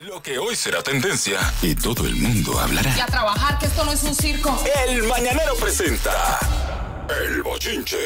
Lo que hoy será tendencia y todo el mundo hablará. Y a trabajar, que esto no es un circo. El Mañanero presenta El Bochinche.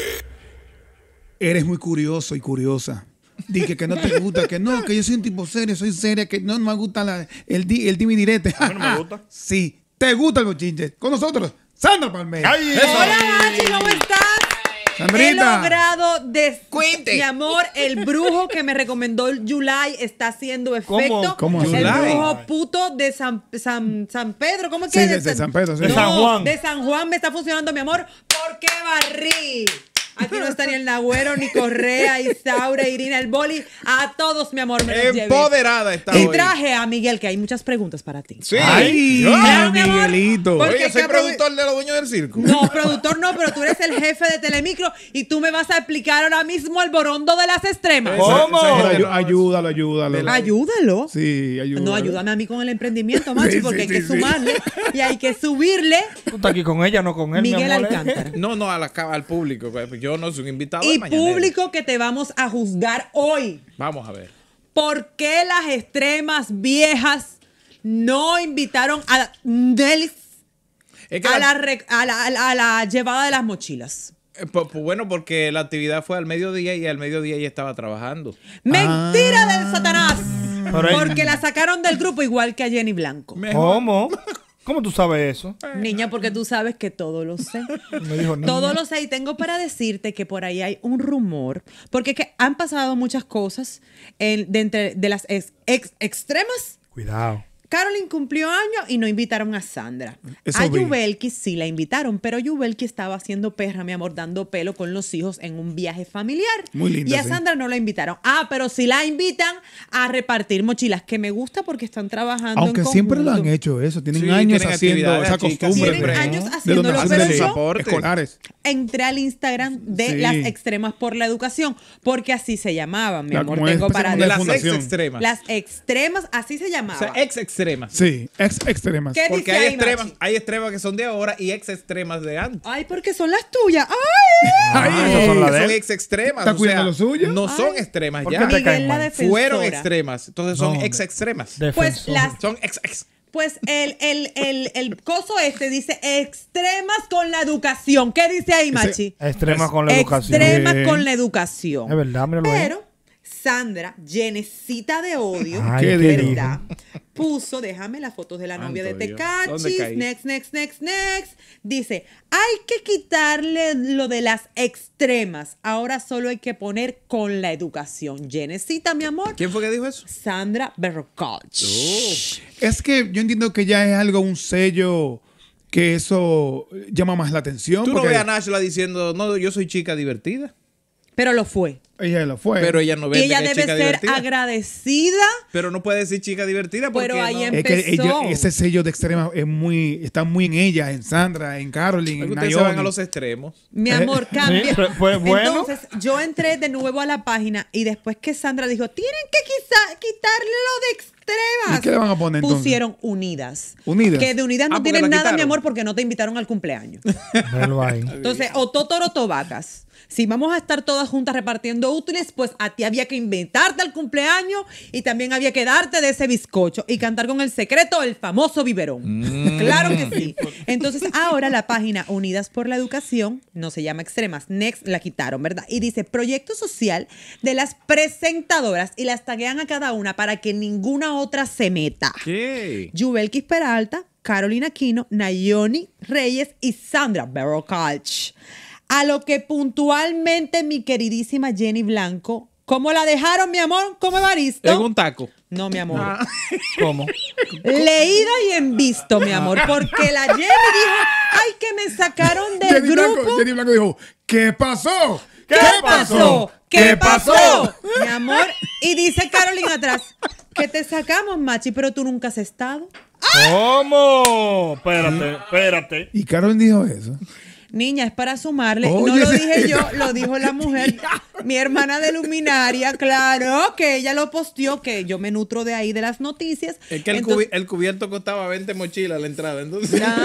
Eres muy curioso y curiosa. Dije que no te gusta, que no, que yo soy un tipo serio, soy seria, que no, me gusta el, el no me gusta. sí, te gusta el bochinche. Con nosotros, Sandra Palmeira Hola, Bachi, ¿cómo estás? He logrado des mi amor, el brujo que me recomendó July está haciendo efecto. ¿Cómo? El brujo puto de San, San, Pedro. ¿Cómo que De San, Pedro, Juan. De San Juan me está funcionando, mi amor, porque barrí. Aquí no está ni el Nagüero, ni Correa, Isaura, Irina, el Boli. A todos, mi amor, me los Empoderada llevé. está Y traje a Miguel, que hay muchas preguntas para ti. Sí. Ay, mi Miguelito. porque Oye, soy productor de los dueños del circo. No, productor no, pero tú eres el jefe de Telemicro y tú me vas a explicar ahora mismo el borondo de las extremas. ¿Cómo? ayúdalo, ayúdalo. Ayúdalo. Sí, ayúdalo. No, ayúdame a mí con el emprendimiento, macho, porque hay que sumarle y hay que subirle Tú estás aquí con ella, no con él. mi Miguel amor, ¿eh? Alcántara. No, no, al público. Pues, yo no soy un invitado. Y público que te vamos a juzgar hoy. Vamos a ver. ¿Por qué las extremas viejas no invitaron a Delis a, la, llevada de las mochilas. pues, bueno, porque la actividad fue al mediodía y al mediodía ella estaba trabajando. ¡Mentira ah. del Satanás! Porque la sacaron del grupo igual que a Jenny Blanco. ¿Cómo? ¿Cómo tú sabes eso? Niña, porque tú sabes que todo lo sé. dijo, todo lo sé y tengo para decirte que por ahí hay un rumor, porque es que han pasado muchas cosas de, de las extremas. Cuidado. Carolyn cumplió años y no invitaron a Sandra. a Yubelki sí la invitaron, pero Yubelki estaba haciendo perra, mi amor, dando pelo con los hijos en un viaje familiar. Muy lindo. Y a Sandra no la invitaron. Ah, pero sí la invitan a repartir mochilas, que me gusta porque están trabajando. Aunque siempre lo han hecho eso, tienen años haciendo esa costumbre. Tienen años haciéndolo, los pero entré al Instagram de las extremas por la educación, porque así se llamaban, mi amor. Tengo para de las extremas. Las extremas, así se llamaban. O ex extremas. Sí, ex extremas. porque hay extremas, hay extremas que son de ahora y ex extremas de antes. Ay, porque son las tuyas. Ay, ah, son, las de son ex extremas. ¿Estás cuidando sea, lo No son extremas ya. Fueron extremas. Entonces son ex extremas. Pues son ex ex. Pues el, el, el, el, coso este dice extremas con la educación. ¿Qué dice ahí, Machi? Extremas pues con la educación. Extremas con la educación. Es verdad, míralo Pero Sandra, llenecita de odio, Ay, qué ¿verdad? Puso, déjame las fotos de la novia de Tecachis, next, next, next, next. Dice, hay que quitarle lo de las extremas, ahora solo hay que poner con la educación. Llenecita, mi amor. ¿Quién fue que dijo eso? Sandra Berrococh. Oh. Es que yo entiendo que ya es algo, un sello que eso llama más la atención. Tú no ves a Nashla diciendo, no, yo soy chica divertida. Pero lo fue. Ella lo fue. Pero ella no Ella debe ser agradecida. Pero no puede decir chica divertida porque pero ahí empezó. Es que ese sello de extrema es muy, está muy en ella, en Sandra, en Carolyn, en van a los extremos. Mi eh, amor, cambia. bueno. Entonces, yo entré de nuevo a la página y después que Sandra dijo, tienen que quizá lo de extremas. qué le van a poner Pusieron unidas. Unidas. Que de unidas no ah, tienen nada, mi amor, porque no te invitaron al cumpleaños. entonces, o Totoro Tobacas si vamos a estar todas juntas repartiendo útiles, pues a ti había que inventarte el cumpleaños y también había que darte de ese bizcocho y cantar con el secreto el famoso biberón. Mm. Claro que sí. Entonces ahora la página Unidas por la Educación, no se llama Extremas, Next la quitaron, ¿verdad? Y dice proyecto social de las presentadoras y las taguean a cada una para que ninguna otra se meta. ¿Qué? Peralta, Carolina Aquino, Nayoni Reyes y Sandra Berrocalch. A lo que puntualmente mi queridísima Jenny Blanco, ¿cómo la dejaron, mi amor? ¿Cómo visto? Tengo un taco. No, mi amor. Ah. ¿Cómo? Leída y en visto, mi amor. Porque la Jenny dijo, ay, que me sacaron del grupo. Jenny Blanco dijo, ¿qué pasó? ¿Qué, pasó? ¿Qué pasó? Mi amor. Y dice Carolina atrás, que te sacamos, machi, pero tú nunca has estado. ¿Cómo? ¿Ah? Espérate, espérate. ¿Y Carolina dijo eso? Niña, es para sumarle. No lo dije yo, lo dijo la mujer, mi hermana de luminaria, claro, que ella lo posteó, que yo me nutro de ahí de las noticias. Es que el, el cubierto costaba 20 mochilas la entrada, entonces. ya,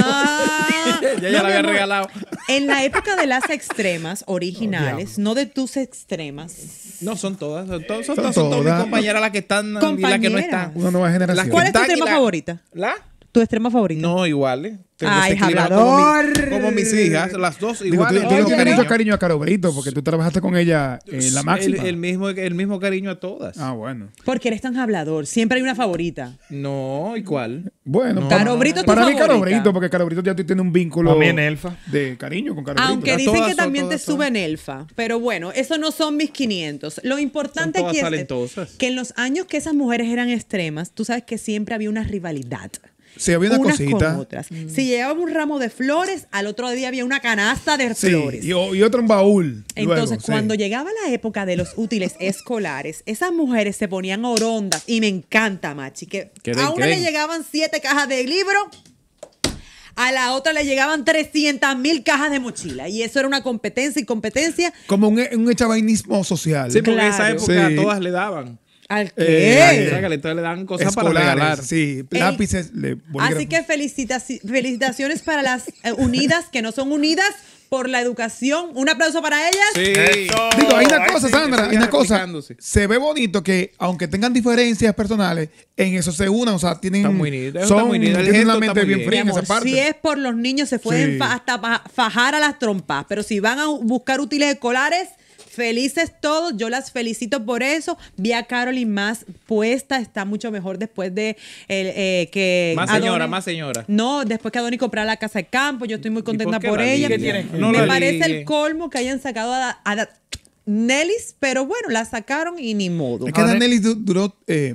ya la había regalado. En la época de las extremas oh, originales, no de tus extremas. No, son todas, son, son, todas, son todas mis compañeras las que están y las que no están. Una nueva generación. ¿Cuál es tu tema favorita? La ¿Tu extremo favorito? No, iguales. Ay, hablador. Como, mis hijas, las dos igual. Tengo cariño. mucho cariño a Carobrito porque tú trabajaste con ella en la máxima. El, mismo, el mismo cariño a todas. Ah, bueno. Porque eres tan hablador. Siempre hay una favorita. No, ¿y cuál? Bueno. Carobrito Para mí Carobrito, porque Carobrito ya tiene un vínculo también elfa. de cariño con Carobrito. Aunque dicen que también te suben elfa. Pero bueno, eso no son mis 500. Lo importante aquí es que en los años que esas mujeres eran extremas, tú sabes que siempre había una rivalidad había una cosita. Mm. Si llevaba un ramo de flores, al otro día había una canasta de flores. Y, otro en baúl. Entonces, cuando llegaba la época de los útiles escolares, esas mujeres se ponían orondas. Y me encanta, Machi, que a una le llegaban siete cajas de libro. A la otra le llegaban 300 mil cajas de mochila. Y eso era una competencia y competencia. Como un, un echabainismo social. Sí, porque en esa época todas le daban. ¿Al eh, que eh, eh, le, dan cosas para regalar. lápices. así que felicitaciones para las unidas, que no son unidas por la educación. Un aplauso para ellas. Digo, hay una cosa, Sandra, hay una cosa. Se ve bonito que, aunque tengan diferencias personales, en eso se unan. O sea, tienen. muy son muy tienen bien, bien fría en esa parte. Si es por los niños, se pueden hasta fajar a las trompas. Pero si van a buscar útiles escolares Felices todos, yo las felicito por eso. Vi a Caroline más puesta, está mucho mejor después de eh, que. Más señora, más señora. No, después que Adoni comprara la casa de campo, yo estoy muy contenta por, ella. Me parece el colmo que hayan sacado a, a pero bueno, la sacaron y ni modo. Es que Nelly duró. Eh,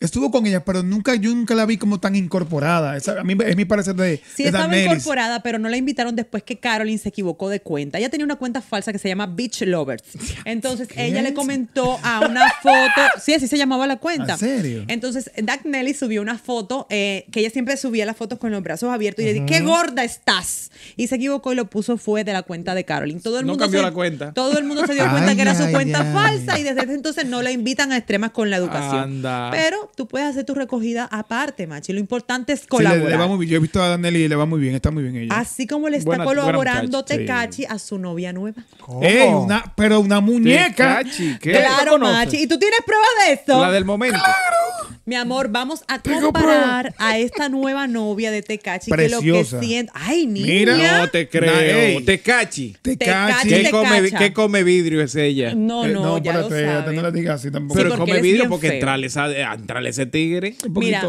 estuvo con ella, pero nunca, yo nunca la vi como tan incorporada. Es, mi parecer de. Sí, estaba incorporada, pero no la invitaron después que Caroline se equivocó de cuenta. Ella tenía una cuenta falsa que se llama Beach Lovers. Entonces ella le comentó a una foto. sí, así se llamaba la cuenta. ¿En serio? Entonces Doug Nelly subió una foto eh, que ella siempre subía las fotos con los brazos abiertos y le dije, ¡qué gorda estás! Y se equivocó y lo puso fue de la cuenta de Caroline. Todo el no mundo cambió la cuenta. Todo el mundo se dio cuenta que era su cuenta falsa y desde entonces no la invitan a extremas con la educación. Pero tú puedes hacer tu recogida aparte, Machi. Lo importante es colaborar. va muy bien. Yo he visto a Danelli y le va muy bien, está muy bien ella. Así como le está colaborando Tecachi a su novia nueva. pero una muñeca. Claro, Machi. ¿Y tú tienes pruebas de eso? La del momento. Mi amor, mm. vamos a comparar a esta nueva novia de Tecachi que lo que Preciosa. Ay, niña. Mira. No te creo. Tecachi. Tecachi. ¿Qué, come, vidrio es ella? Eh, eh, no, no, ya lo no la digas así tampoco. Pero come vidrio porque entrale, ese tigre. Un Mira,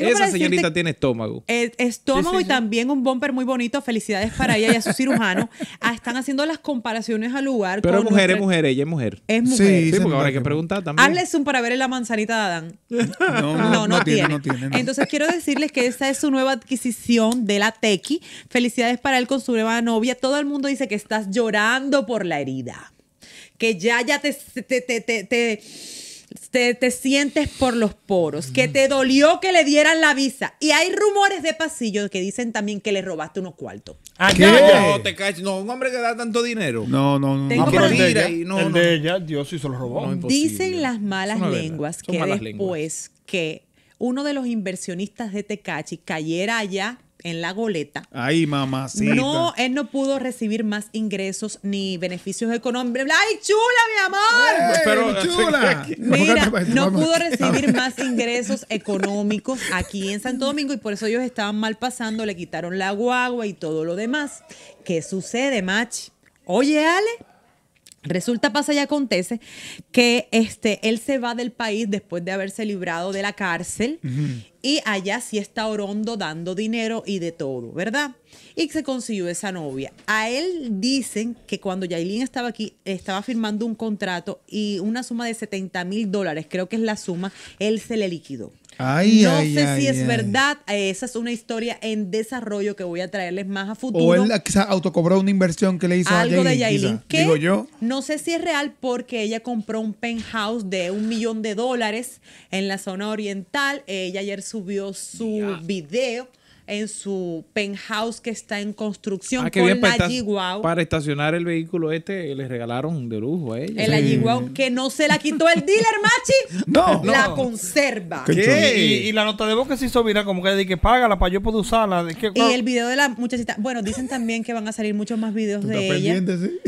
esa señorita tiene estómago. estómago y también un bumper muy bonito. Felicidades para ella y a su cirujano. Ah, están haciendo las comparaciones al lugar. Pero es mujer, es mujer, ella es mujer. Es mujer. Sí, porque ahora hay que preguntar también. Hazle zoom para ver la manzanita de Adán. No, no, tiene. Entonces quiero decirles que esa es su nueva adquisición de la Tequi. Felicidades para él con su nueva novia. Todo el mundo dice que estás llorando por la herida. Que ya, ya te, te te, te, sientes por los poros, que te dolió que le dieran la visa. Y hay rumores de pasillo que dicen también que le robaste unos cuartos. Ah, no, un hombre que da tanto dinero. No, no, no. no, no, Dios sí se lo robó. dicen las malas lenguas que después que uno de los inversionistas de Tecachi cayera allá en la goleta. Ay, sí. No, él no pudo recibir más ingresos ni beneficios económicos. ¡Ay, chula, mi amor! Pero, chula. Mira, no pudo recibir más ingresos económicos aquí en Santo Domingo y por eso ellos estaban mal pasando, le quitaron la guagua y todo lo demás. ¿Qué sucede, Machi? Oye, Ale, Resulta, pasa y acontece que este, él se va del país después de haberse librado de la cárcel y allá sí está Orondo dando dinero y de todo, ¿verdad? Y se consiguió esa novia. A él dicen que cuando Yailin estaba aquí, estaba firmando un contrato y una suma de 70 mil dólares, creo que es la suma, él se le liquidó no sé si es verdad. Esa es una historia en desarrollo que voy a traerles más a futuro. O él ah, quizá autocobró una inversión que le hizo Algo a de que yo. No sé si es real porque ella compró un penthouse de un millón de dólares en la zona oriental. Ella ayer subió su video en su penthouse que está en construcción ah, con la Yiguao. Para estacionar el vehículo este, le regalaron de lujo a ella. El sí. que no se la quitó el dealer, machi. No. La conserva. Y, la nota de voz que se hizo mira como que de que págala para yo puedo usarla. Y el video de la muchachita. Bueno, dicen también que van a salir muchos más videos de ella.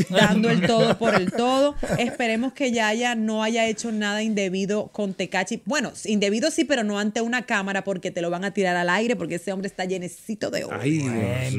Dando el todo por el todo. Esperemos que Yaya no haya hecho nada indebido con Tecachi. Bueno, indebido sí, pero no ante una cámara porque te lo van a tirar al aire porque ese hombre está llenecito de oro. Ay, Dios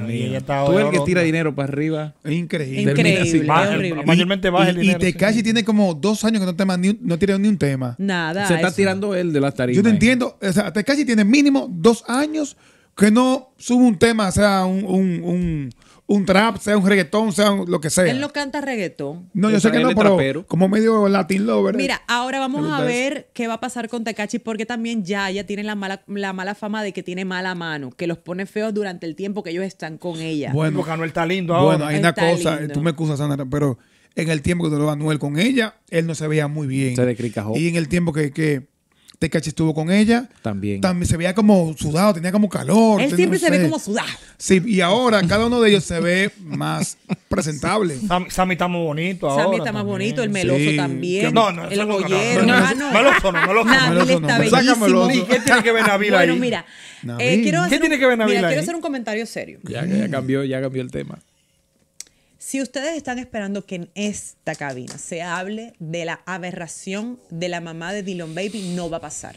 mío. Tú el que tira dinero para arriba. Increíble. Increíble. Mayormente baja el dinero. Y te casi tiene como dos años que no, te ni, no tiene ni un tema. Nada. Se está tirando él de las tarifas. Yo te entiendo. O sea, te casi tiene mínimo dos años que no sube un tema, o sea, un un trap, sea un reggaetón, sea lo que sea. Él no canta reggaetón. No, yo sé que no, pero como medio Latin lover. Mira, ahora vamos a ver qué va a pasar con Tekachi, porque también ya ella tiene la mala, la mala fama de que tiene mala mano, que los pone feos durante el tiempo que ellos están con ella. Bueno, porque Anuel está lindo ahora. Bueno, hay una cosa, tú me excusas, Sandra, pero en el tiempo que duró Anuel con ella, él no se veía muy bien. Se Y en el tiempo que Tecachi estuvo con ella. También. También se veía como sudado, tenía como calor. Él siempre se ve como sudado. Sí, y ahora cada uno de ellos se ve más presentable. Sammy, está muy bonito ahora. Sammy está más bonito, el meloso también. No, no, el joyero. No, no, no. Meloso no, no. Nabil está bellísimo. qué tiene que ver Nabil ahí? Bueno, mira. ¿Qué tiene que ver Nabil mira, Quiero hacer un comentario serio. Ya, ya, cambió, ya cambió el tema. Si ustedes están esperando que en esta cabina se hable de la aberración de la mamá de Dylan Baby, no va a pasar.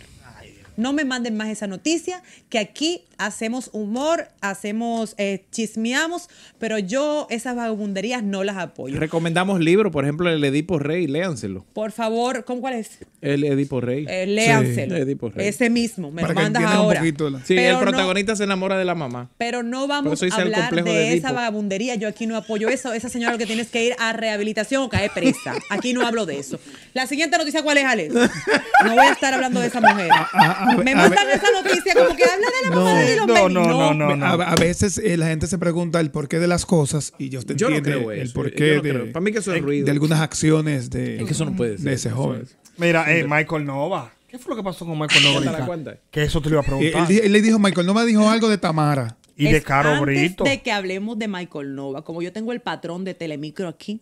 No me manden más esa noticia, que aquí hacemos humor, hacemos, eh, chismeamos, pero yo esas vagabunderías no las apoyo. Recomendamos libros, por ejemplo, El Edipo Rey, léanselo. Por favor, con cuál es? El Edipo Rey. Eh, léanselo. Ese mismo, me lo mandas ahora. Sí, el protagonista se enamora de la mamá. Pero no vamos a hablar de, esa vagabundería, yo aquí no apoyo eso, esa señora lo que tienes que ir a rehabilitación o cae presa. Aquí no hablo de eso. La siguiente noticia, ¿cuál es, Alex? No voy a estar hablando de esa mujer. Ah, ah, ah, me mandan esa noticia como que habla de la mamá de no, no, no, no, A, veces eh, la gente se pregunta el porqué de las cosas y yo te entiendo el porqué de, Para mí que ruido. de algunas acciones de, de ese joven. Mira, Michael Nova. ¿Qué fue lo que pasó con Michael Nova? Que eso te lo iba a eh, preguntar. él, le dijo, Michael Nova dijo algo de Tamara. Y de Caro antes de que hablemos de Michael Nova, como yo tengo el patrón de Telemicro aquí,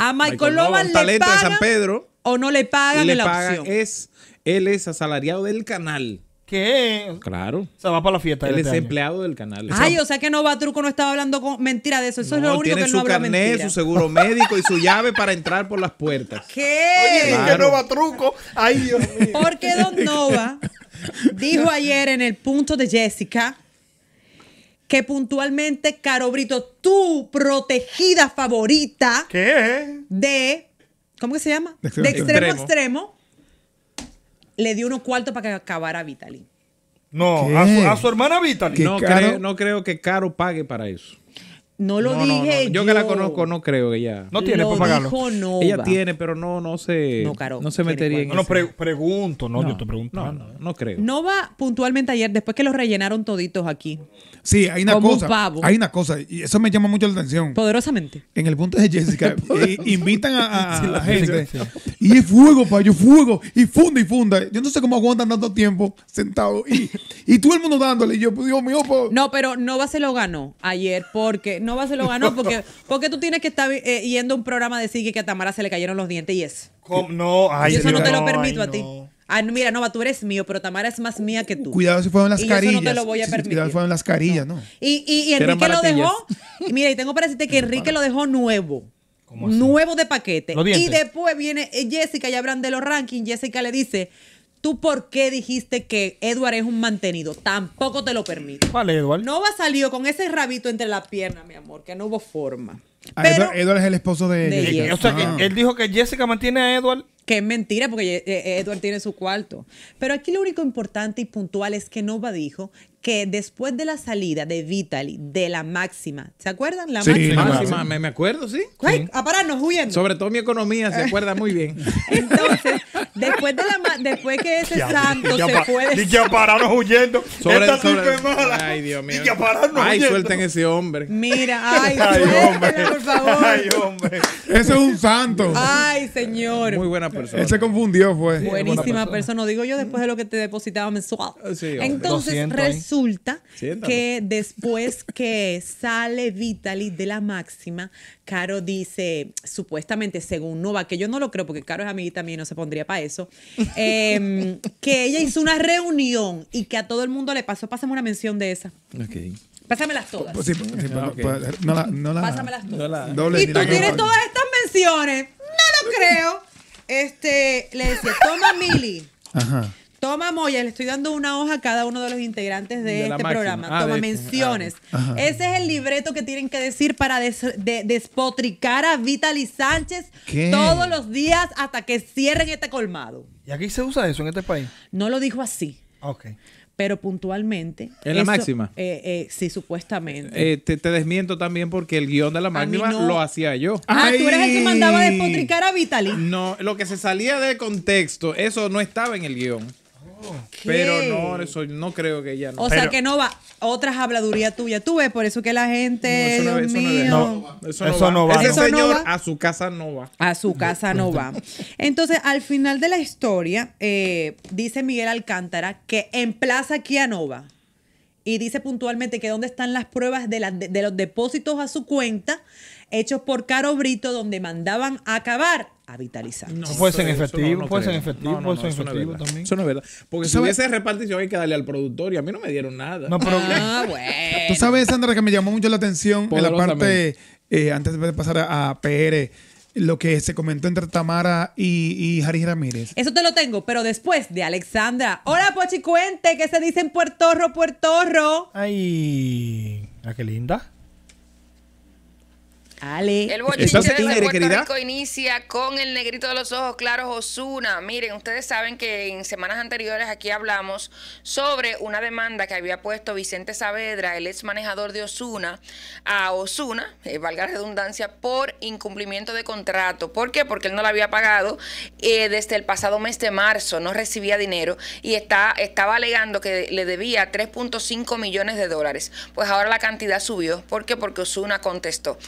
a Michael, Nova, le de San Pedro o no le pagan le la Es, él es asalariado del canal. ¿Qué? Claro. Se va para la fiesta. Él es este empleado del canal. Ay, o sea que Nova Truco no estaba hablando con mentira de eso. Eso es lo único que no habla carnet, su seguro médico y su llave para entrar por las puertas. ¿Qué? Oye, Nova Truco. Ay, Dios mío. Porque Don Nova dijo ayer en el punto de Jessica que puntualmente, Caro Brito, tu protegida favorita ¿Qué? de, ¿cómo que se llama? De extremo, a extremo, le dio unos cuartos para que acabara Vitali. No, a su, hermana Vitali. No no creo que Caro pague para eso. No lo dije. Yo, que la conozco, no creo que ella. No tiene por pagarlo. ella tiene, pero no, no se. No, caro, no se metería en eso. No, pregunto, no, yo te pregunto. No, no, creo. No va puntualmente ayer, después que los rellenaron toditos aquí. Sí, hay una cosa. Hay una cosa, y eso me llama mucho la atención. Poderosamente. En el punto de Jessica, eh, invitan a, la gente. Y es fuego, Yo fuego. Y funda y funda. Yo no sé cómo aguantan tanto tiempo sentado Y, y todo el mundo dándole. Y yo, pues, Dios mío, ojo pues. No, pero no se lo ganó ayer porque no a ser lo ganó porque, porque tú tienes que estar eh, yendo a un programa de decir que a Tamara se le cayeron los dientes y es. No, ay, yo eso no te lo permito a ti. No. Ah, mira, Nova, tú eres mío, pero Tamara es más mía que tú. Cuidado si fueron las carillas. Eso no te lo voy a permitir. Cuidado si fueron las carillas, no. Y, y, Enrique lo dejó. mira, y tengo para decirte que Enrique lo dejó nuevo. Nuevo de paquete. Y después viene eh, Jessica y hablan de los rankings. Jessica le dice, ¿Tú por qué dijiste que Edward es un mantenido? Tampoco te lo permito. ¿Cuál Edward? Nova salió con ese rabito entre las piernas, mi amor, que no hubo forma. Ah, Edward, es el esposo de, él. Jessica. O sea, que ah. él dijo que Jessica mantiene a Edward. Que es mentira, porque eh, eh, Edward tiene su cuarto. Pero aquí lo único importante y puntual es que Nova dijo que después de la salida de Vitaly, de la máxima, ¿se acuerdan? La sí, máxima. máxima. Me, me, acuerdo, sí. sí. A pararnos huyendo. Sobre todo mi economía, se acuerda muy bien. Entonces, Después, de la, después que ese santo se fue. Y que pararon huyendo. Sobre, Esta sobre, mala. Ay, Dios mío. Y que Ay, huyendo. suelten ese hombre. Mira, ay, hombre. por favor. Ay, hombre. Ese es un santo. Ay, señor. Muy buena persona. Él se confundió, fue. Buenísima persona. Digo yo después de lo que te depositaba mensual. Ah, Entonces, ¿eh? resulta que después que sale Vitaly de la máxima, Caro dice, supuestamente, según Nova, que yo no lo creo porque Caro es amiguita mía y no se pondría para eso, em, que ella hizo una reunión y que a todo el mundo le pasó. Pásame una mención de esa. Ok. Pásamelas todas. Pues pues, pues, no, la, no Pásamelas todas. y tú tienes todas estas menciones. No lo creo. Este, le decía, toma Mili. Ajá. Toma Moya, le estoy dando una hoja a cada uno de los integrantes de, este programa. Ah, Toma menciones. Ah, Ese es el libreto que tienen que decir para despotricar a Vitaly Sánchez todos los días hasta que cierren este colmado. ¿Y aquí se usa eso en este país? No lo dijo así. Ok pero puntualmente. ¿En la máxima? Eh, eh, sí, supuestamente. Eh, te, desmiento también porque el guión de la máxima lo hacía yo. Ah, tú eres el que mandaba despotricar a Vitaly. No, lo que se salía del contexto, eso no estaba en el guión. Pero no, eso no creo que ya no. O sea que no va. Otras habladuría tuya Tú ves, por eso que la gente. eso, no, eso, no, va. Ese señor a su casa no va. A su casa no va. Entonces, al final de la historia, eh, dice Miguel Alcántara que emplaza Quianova y dice puntualmente que dónde están las pruebas de, de, los depósitos a su cuenta hechos por Caro Brito, donde mandaban a acabar a vitalizar. No, puede ser en efectivo, en efectivo, efectivo también. Eso no es verdad. Porque si hubiese repartición hay que darle al productor y a mí no me dieron nada. No, pero ah, bueno. Tú sabes, Sandra, que me llamó mucho la atención en la parte, eh, antes de pasar a, PR, lo que se comentó entre Tamara y, y Ramírez. Eso te lo tengo, pero después de Alexandra. Hola, Pochicuente, que se dice en Puertorro, Puertorro. Ay, qué linda. El bochinche de Puerto Rico inicia con el negrito de los ojos claros, Osuna. Miren, ustedes saben que en semanas anteriores aquí hablamos sobre una demanda que había puesto Vicente Saavedra, el ex manejador de Osuna, a Osuna, eh, valga redundancia, por incumplimiento de contrato. ¿Por qué? Porque él no la había pagado eh, desde el pasado mes de marzo, no recibía dinero y está, estaba alegando que le debía 3.5 millones de dólares. Pues ahora la cantidad subió. ¿Por qué? Porque Osuna contestó.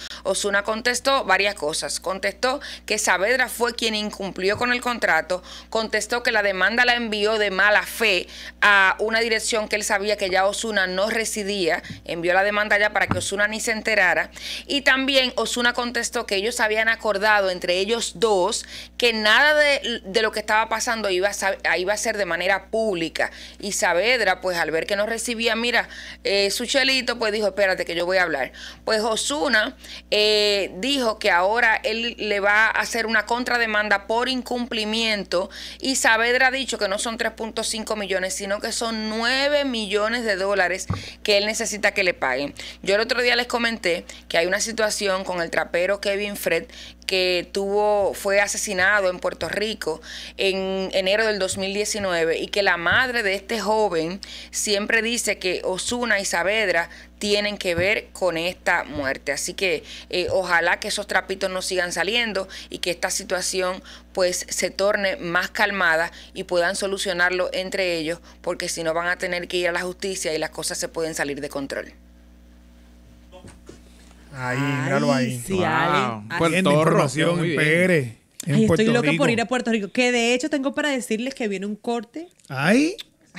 Osuna contestó varias cosas. Contestó que Saavedra fue quien incumplió con el contrato, contestó que la demanda la envió de mala fe a una dirección que él sabía que ya Osuna no residía, envió la demanda ya para que Osuna ni se enterara. Y también Osuna contestó que ellos habían acordado entre ellos dos que nada de, lo que estaba pasando iba a, iba a ser de manera pública. Y Saavedra, pues al ver que no recibía, mira, eh, su chelito, pues dijo, espérate que yo voy a hablar. Pues Osuna... Eh, eh, dijo que ahora él le va a hacer una contrademanda por incumplimiento y Saavedra ha dicho que no son 3.5 millones, sino que son 9 millones de dólares que él necesita que le paguen. Yo el otro día les comenté que hay una situación con el trapero Kevin Fred que tuvo, fue asesinado en Puerto Rico en enero del 2019 y que la madre de este joven siempre dice que Osuna y Saavedra tienen que ver con esta muerte. Así que eh, ojalá que esos trapitos no sigan saliendo y que esta situación pues se torne más calmada y puedan solucionarlo entre ellos, porque si no van a tener que ir a la justicia y las cosas se pueden salir de control. Ahí, míralo ahí. Sí, wow. Puerto información en Pérez. En estoy loca por ir a Puerto Rico, que de hecho tengo para decirles que viene un corte. Ay.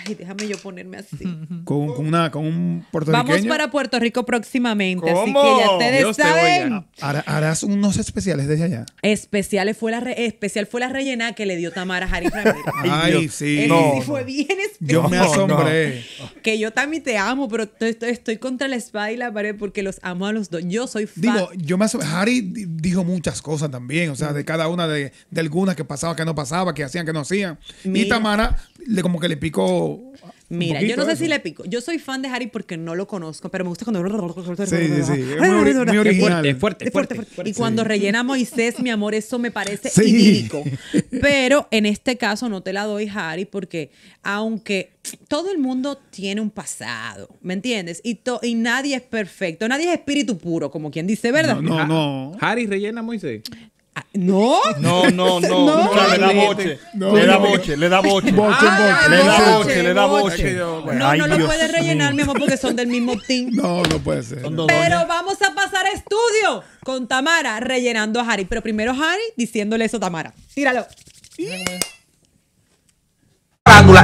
Ay, déjame yo ponerme así. Con, una, con un puertorriqueño. Vamos para Puerto Rico próximamente. Así que ya ustedes saben. harás unos especiales desde allá. Especiales fue la especial fue la rellena que le dio Tamara Harry Ay, sí. sí fue bien especial. Yo me asombré. Que yo también te amo, pero estoy, contra la espada y la pared porque los amo a los dos. Yo soy Digo, yo me asombré. Harry dijo muchas cosas también. O sea, de mm. cada una de, algunas que pasaba, que no pasaba, que hacían, que no hacían. Y Tamara como que le pico. Mira, yo no sé si le pico. Yo soy fan de Harry porque no lo conozco, pero me gusta cuando. Sí, sí, sí. Es Es fuerte, fuerte, Y cuando rellena Moisés, mi amor, eso me parece sí. idílico. Pero en este caso no te la doy, Harry, porque aunque todo el mundo tiene un pasado, ¿me entiendes? Y, y nadie es perfecto, nadie es espíritu puro, como quien dice, ¿verdad? No, no, no. Harry rellena a Moisés. No. No, no, no. le da boche. Le da boche, le da ah, boche. Le da boche, le da boche. No, no lo puede rellenar, mi amor, porque son del mismo team. No, no puede ser. Pero vamos a pasar a estudio con Tamara rellenando a Harry. Pero primero Harry diciéndole eso a Tamara. Tíralo. Y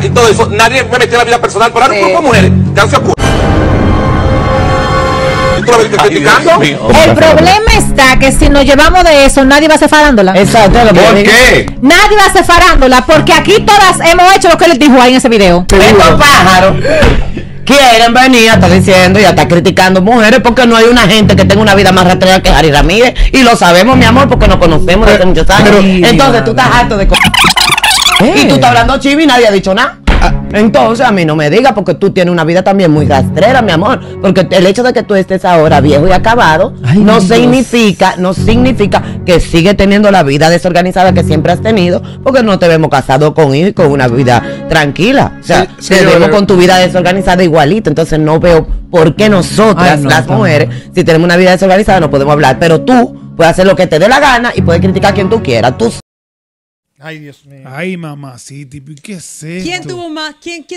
todo eso, nadie me metió en la vida personal, pero ahora un grupo de mujeres, ya se ocurre. El problema está que si nos llevamos de eso, nadie va a hacer farándola. Exacto. ¿Por qué? Nadie va a hacer porque aquí todas hemos hecho lo que les dijo ahí en ese video. Estos pájaros quieren venir a estar diciendo y a estar criticando mujeres porque no hay una gente que tenga una vida más rastreada que Harry Ramírez. Y lo sabemos, mi amor, porque nos conocemos desde muchos años. Entonces tú estás harto de... Y tú estás hablando chivo y nadie ha dicho nada. Entonces, a mí no me diga porque tú tienes una vida también muy rastrera, mi amor. Porque el hecho de que tú estés ahora viejo y acabado no significa, no significa que sigue teniendo la vida desorganizada que siempre has tenido, porque no te vemos casado con él con una vida tranquila. O sea, te vemos con tu vida desorganizada igualito. Entonces, no veo por qué nosotras, las mujeres, si tenemos una vida desorganizada, no podemos hablar. Pero tú puedes hacer lo que te dé la gana y puedes criticar a quien tú quieras. Tú Ay, Dios mío. Ay, mamá, sí, ¿qué sé. ¿Quién tuvo más,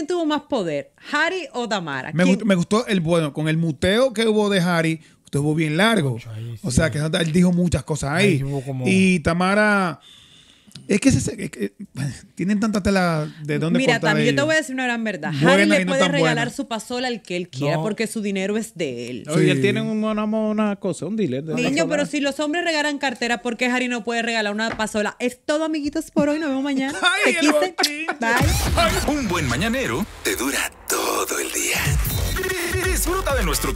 tuvo más poder? ¿Harry o Tamara? Me, gustó, el bueno, con el muteo que hubo de Harry, estuvo bien largo. o sea, que él dijo muchas cosas ahí. Y Tamara es que, tienen tanta tela de dónde Mira, también yo te voy a decir una gran verdad. Harry le puede regalar su pasola al que él quiera porque su dinero es de él. Oye, él tiene una, cosa, un dealer. De Niño, pero si los hombres regalan cartera, ¿por qué Harry no puede regalar una pasola? Es todo, amiguitos, por hoy. Nos vemos mañana. te Bye. Un buen mañanero te dura todo el día. Disfruta de nuestro